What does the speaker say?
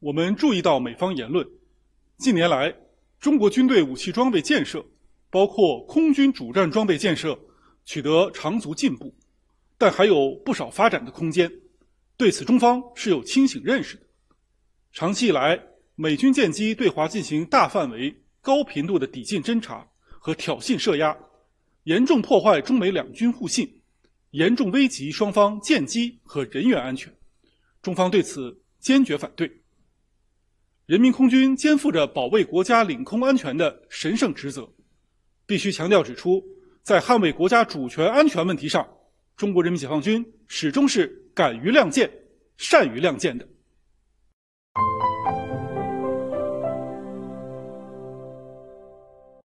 我们注意到美方言论，近年来，中国军队武器装备建设，包括空军主战装备建设，取得长足进步，但还有不少发展的空间。对此，中方是有清醒认识的。长期以来，美军舰机对华进行大范围、高频度的抵近侦察和挑衅射压，严重破坏中美两军互信，严重危及双方舰机和人员安全。中方对此坚决反对。人民空军肩负着保卫国家领空安全的神圣职责，必须强调指出，在捍卫国家主权安全问题上，中国人民解放军始终是敢于亮剑、善于亮剑的。